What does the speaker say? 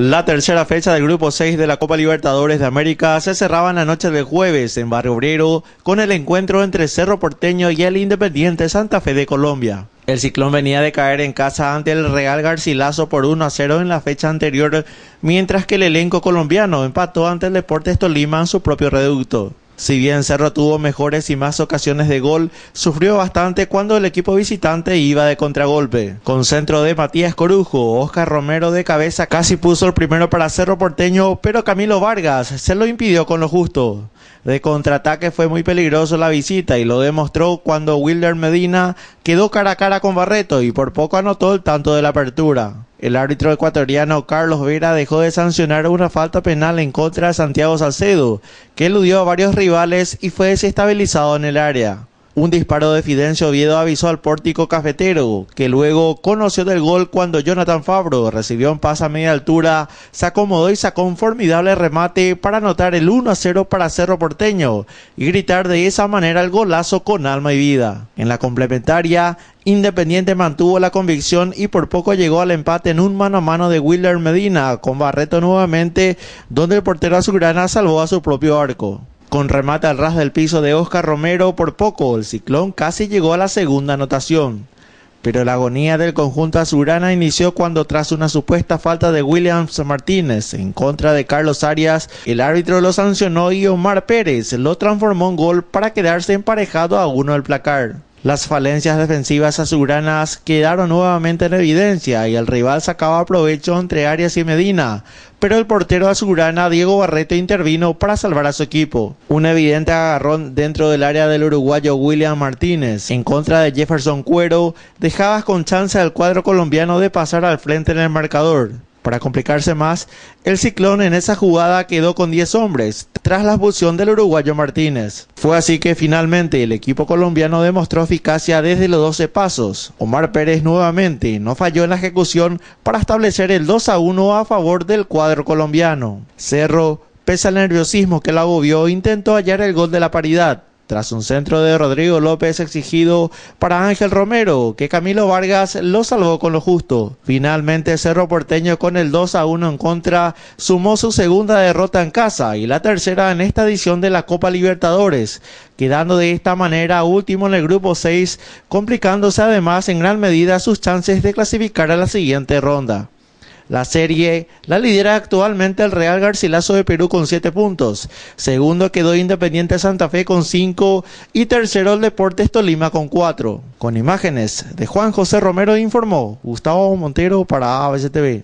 La tercera fecha del Grupo 6 de la Copa Libertadores de América se cerraba en la noche del jueves en Barrio Obrero con el encuentro entre Cerro Porteño y el Independiente Santa Fe de Colombia. El ciclón venía de caer en casa ante el Real Garcilaso por 1 a 0 en la fecha anterior, mientras que el elenco colombiano empató ante el Deportes Tolima en su propio reducto. Si bien Cerro tuvo mejores y más ocasiones de gol, sufrió bastante cuando el equipo visitante iba de contragolpe. Con centro de Matías Corujo, Oscar Romero de cabeza casi puso el primero para Cerro Porteño, pero Camilo Vargas se lo impidió con lo justo. De contraataque fue muy peligroso la visita y lo demostró cuando Wilder Medina quedó cara a cara con Barreto y por poco anotó el tanto de la apertura. El árbitro ecuatoriano Carlos Vera dejó de sancionar una falta penal en contra de Santiago Salcedo, que eludió a varios rivales y fue desestabilizado en el área. Un disparo de Fidencio Oviedo avisó al pórtico cafetero, que luego conoció del gol cuando Jonathan Fabro recibió un pase a media altura, se acomodó y sacó un formidable remate para anotar el 1 a 0 para Cerro Porteño y gritar de esa manera el golazo con alma y vida. En la complementaria, Independiente mantuvo la convicción y por poco llegó al empate en un mano a mano de Willer Medina con Barreto nuevamente, donde el portero azulgrana salvó a su propio arco. Con remate al ras del piso de Oscar Romero por poco, el ciclón casi llegó a la segunda anotación. Pero la agonía del conjunto azulgrana inició cuando tras una supuesta falta de Williams Martínez en contra de Carlos Arias, el árbitro lo sancionó y Omar Pérez lo transformó en gol para quedarse emparejado a uno al placar. Las falencias defensivas azuranas quedaron nuevamente en evidencia y el rival sacaba provecho entre Arias y Medina, pero el portero azurana Diego Barreto intervino para salvar a su equipo. Un evidente agarrón dentro del área del uruguayo William Martínez en contra de Jefferson Cuero dejaba con chance al cuadro colombiano de pasar al frente en el marcador. Para complicarse más, el Ciclón en esa jugada quedó con 10 hombres tras la expulsión del uruguayo Martínez. Fue así que finalmente el equipo colombiano demostró eficacia desde los 12 pasos. Omar Pérez nuevamente no falló en la ejecución para establecer el 2 a 1 a favor del cuadro colombiano. Cerro, pese al nerviosismo que la agobió, intentó hallar el gol de la paridad tras un centro de Rodrigo López exigido para Ángel Romero, que Camilo Vargas lo salvó con lo justo. Finalmente Cerro Porteño con el 2 a 1 en contra sumó su segunda derrota en casa y la tercera en esta edición de la Copa Libertadores, quedando de esta manera último en el grupo 6, complicándose además en gran medida sus chances de clasificar a la siguiente ronda. La serie la lidera actualmente el Real Garcilaso de Perú con 7 puntos. Segundo quedó Independiente Santa Fe con 5 y tercero el Deportes Tolima con 4. Con imágenes de Juan José Romero informó Gustavo Montero para ABCTV.